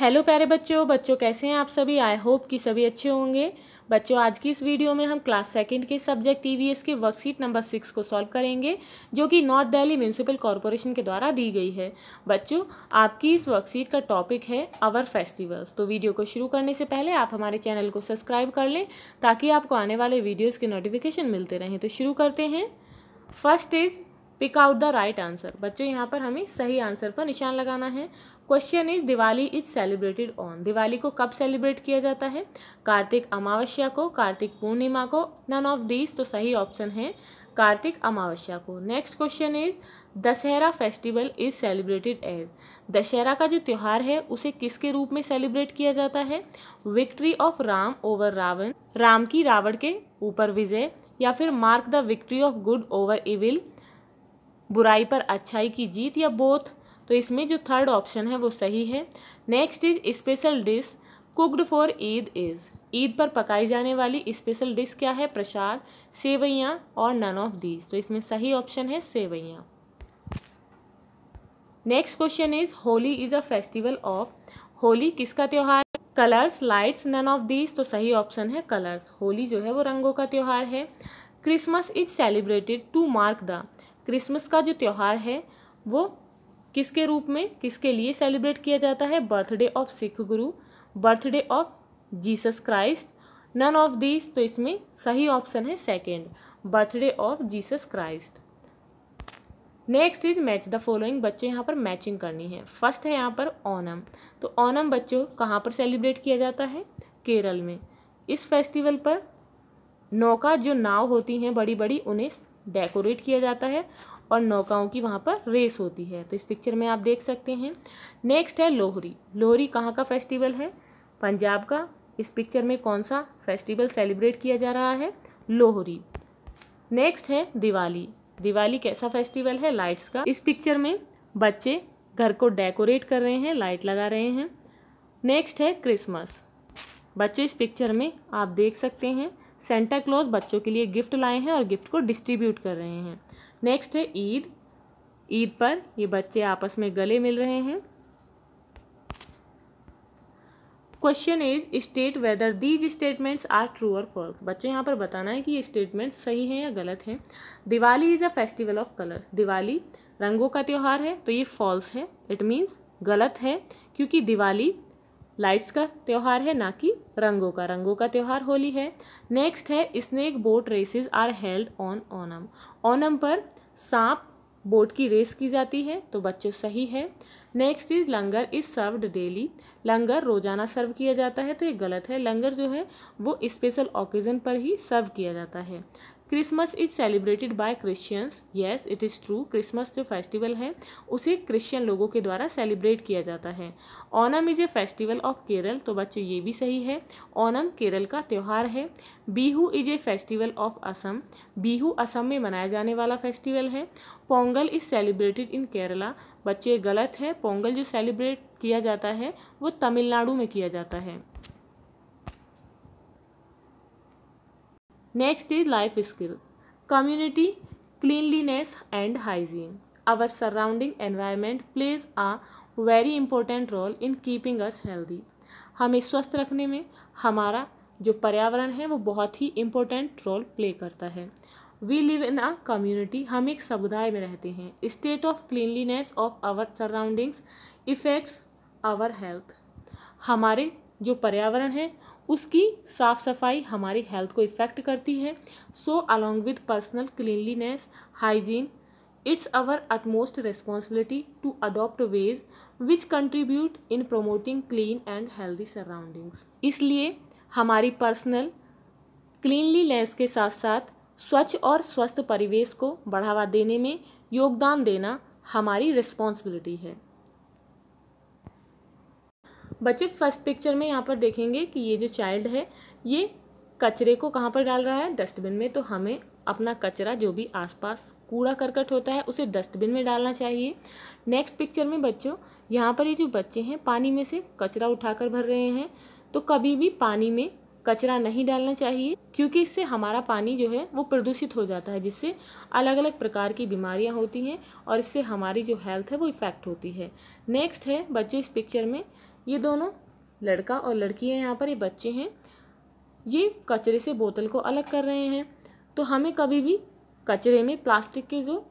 hello प्यारे बच्चों बच्चों कैसे हैं आप सभी आई होप कि सभी अच्छे होंगे बच्चों आज की इस वीडियो में हम क्लास सेकंड के सब्जेक्ट एस के वर्कशीट नंबर सिक्स को सॉल्व करेंगे जो कि नॉर्थ दिल्ली म्यूनसिपल कॉरपोरेशन के द्वारा दी गई है बच्चों आपकी इस वर्कशीट का टॉपिक है अवर फेस्टिवल्स तो वीडियो को शुरू करने से पहले आप हमारे चैनल को सब्सक्राइब कर लें ताकि आपको आने वाले वीडियोज़ के नोटिफिकेशन मिलते रहें तो शुरू करते हैं first is pick out the right answer बच्चों यहाँ पर हमें सही आंसर पर निशान लगाना है question is Diwali is celebrated on Diwali को कब सेलिब्रेट किया जाता है कार्तिक अमावस्या को कार्तिक पूर्णिमा को नन ऑफ दीज तो सही ऑप्शन है कार्तिक अमावस्या को next question is Dussehra festival is celebrated as Dussehra का जो त्यौहार है उसे किसके रूप में सेलिब्रेट किया जाता है victory of Ram over Ravan Ram की रावण के ऊपर विजय या फिर mark the victory of good over evil बुराई पर अच्छाई की जीत या बोथ तो इसमें जो थर्ड ऑप्शन है वो सही है next is special dish cooked for Eid is Eid पर पकाई जाने वाली स्पेशल डिश क्या है प्रसाद सेवैयाँ और नन ऑफ दीज तो इसमें सही ऑप्शन है सेवैयाँ next question is Holi is a festival of Holi किसका त्यौहार colours lights none of these तो सही ऑप्शन है कलर्स होली जो है वो रंगों का त्यौहार है Christmas is celebrated to mark the Christmas का जो त्यौहार है वो किसके रूप में किसके लिए सेलिब्रेट किया जाता है birthday of Sikh guru birthday of Jesus Christ none of these तो इसमें सही ऑप्शन है second birthday of Jesus Christ next is match the following बच्चों यहाँ पर मैचिंग करनी है फर्स्ट है यहाँ पर ओनम तो ओनम बच्चों कहाँ पर सेलिब्रेट किया जाता है केरल में इस फेस्टिवल पर नौका जो नाव होती हैं बड़ी बड़ी उन्हें डेकोरेट किया जाता है और नौकाओं की वहाँ पर रेस होती है तो इस पिक्चर में आप देख सकते हैं नेक्स्ट है लोहरी लोहरी कहाँ का फेस्टिवल है पंजाब का इस पिक्चर में कौन सा फेस्टिवल सेलिब्रेट किया जा रहा है लोहरी नेक्स्ट है दिवाली दिवाली कैसा फेस्टिवल है लाइट्स का इस पिक्चर में बच्चे घर को डेकोरेट कर रहे हैं लाइट लगा रहे हैं नेक्स्ट है क्रिसमस बच्चे इस पिक्चर में आप देख सकते हैं सेंटा क्लॉज बच्चों के लिए गिफ्ट लाए हैं और गिफ्ट को डिस्ट्रीब्यूट कर रहे हैं नेक्स्ट है ईद ईद पर ये बच्चे आपस में गले मिल रहे हैं question is state whether these statements are true और फॉल्स बच्चों यहाँ पर बताना है कि ये स्टेटमेंट्स सही हैं या गलत हैं Diwali is a festival of colours Diwali रंगों का त्यौहार है तो ये फॉल्स है इट मीन्स गलत है क्योंकि दिवाली लाइट्स का त्यौहार है ना कि रंगों का रंगों का त्यौहार होली है नेक्स्ट है snake boat races are held on Onam Onam पर सांप बोट की रेस की जाती है तो बच्चों सही है next is langar is served daily langar रोजाना सर्व किया जाता है तो ये गलत है लंगर जो है वो स्पेशल ओकेज़न पर ही सर्व किया जाता है Christmas is celebrated by Christians yes it is true Christmas जो फेस्टिवल है उसे क्रिश्चियन लोगों के द्वारा सेलिब्रेट किया जाता है Onam is a festival of Kerala तो बच्चों ये भी सही है ओनम केरल का त्यौहार है Bihu is a festival of Assam Bihu Assam में मनाया जाने वाला फेस्टिवल है Pongal is celebrated in Kerala बच्चे गलत है पोंगल जो सेलिब्रेट किया जाता है वो तमिलनाडु में किया जाता है next is life skill community cleanliness and hygiene our surrounding environment plays a very important role in keeping us healthy हमें स्वस्थ रखने में हमारा जो पर्यावरण है वो बहुत ही इम्पोर्टेंट रोल प्ले करता है we live in a community हम एक समुदाय में रहते हैं state of cleanliness of our surroundings affects our health हमारे जो पर्यावरण है उसकी साफ़ सफाई हमारी हेल्थ को इफ़ेक्ट करती है so along with personal cleanliness hygiene it's our utmost responsibility to adopt ways which contribute in promoting clean and healthy surroundings इसलिए हमारी पर्सनल क्लीनलीनेस के साथ साथ स्वच्छ और स्वस्थ परिवेश को बढ़ावा देने में योगदान देना हमारी रिस्पॉन्सिबिलिटी है बच्चे फर्स्ट पिक्चर में यहाँ पर देखेंगे कि ये जो चाइल्ड है ये कचरे को कहाँ पर डाल रहा है डस्टबिन में तो हमें अपना कचरा जो भी आसपास कूड़ा करकट होता है उसे डस्टबिन में डालना चाहिए नेक्स्ट पिक्चर में बच्चों यहाँ पर ये जो बच्चे हैं पानी में से कचरा उठाकर भर रहे हैं तो कभी भी पानी में कचरा नहीं डालना चाहिए क्योंकि इससे हमारा पानी जो है वो प्रदूषित हो जाता है जिससे अलग अलग प्रकार की बीमारियां होती हैं और इससे हमारी जो हेल्थ है वो इफ़ेक्ट होती है नेक्स्ट है बच्चों इस पिक्चर में ये दोनों लड़का और लड़की है यहाँ पर ये बच्चे हैं ये कचरे से बोतल को अलग कर रहे हैं तो हमें कभी भी कचरे में प्लास्टिक के जो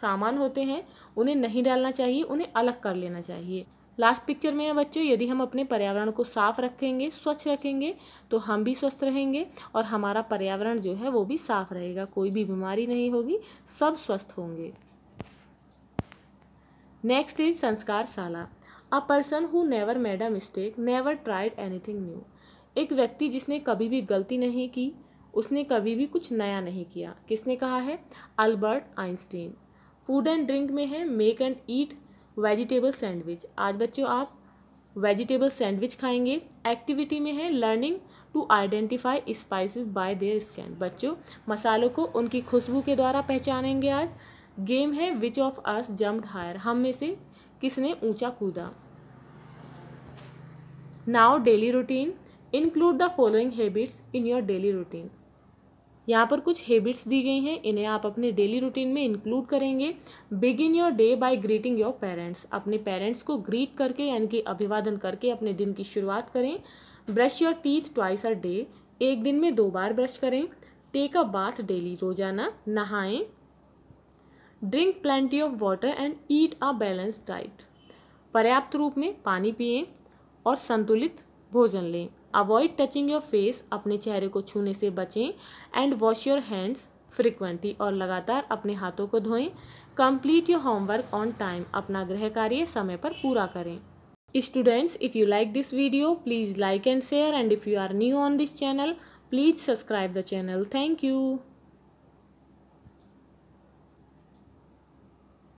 सामान होते हैं उन्हें नहीं डालना चाहिए उन्हें अलग कर लेना चाहिए लास्ट पिक्चर में है बच्चों यदि हम अपने पर्यावरण को साफ रखेंगे स्वच्छ रखेंगे तो हम भी स्वस्थ रहेंगे और हमारा पर्यावरण जो है वो भी साफ रहेगा कोई भी बीमारी नहीं होगी सब स्वस्थ होंगे next is Sanskarshala a person who never made a mistake never tried anything new एक व्यक्ति जिसने कभी भी गलती नहीं की उसने कभी भी कुछ नया नहीं किया किसने कहा है Albert Einstein food and drink में है make and eat vegetable sandwich आज बच्चों आप वेजिटेबल सैंडविच खाएंगे एक्टिविटी में है learning to identify spices by their स्कैन बच्चों मसालों को उनकी खुशबू के द्वारा पहचानेंगे आज गेम है which of us jump higher हम में से किसने ऊंचा कूदा now daily routine include the following habits in your daily routine यहाँ पर कुछ हैबिट्स दी गई हैं इन्हें आप अपने डेली रूटीन में इंक्लूड करेंगे begin your day by greeting your parents अपने पेरेंट्स को ग्रीट करके यानी कि अभिवादन करके अपने दिन की शुरुआत करें brush your teeth twice a day एक दिन में दो बार ब्रश करें टेक अ बाथ डेली रोजाना नहाएं drink plenty of water and eat a balance diet पर्याप्त रूप में पानी पिए और संतुलित भोजन लें अवॉइड टचिंग योर फेस अपने चेहरे को छूने से बचें and wash your hands frequently और लगातार अपने हाथों को धोएं complete your homework on time अपना गृह कार्य समय पर पूरा करें students if you like this video please like and share and if you are new on this channel please subscribe the channel thank you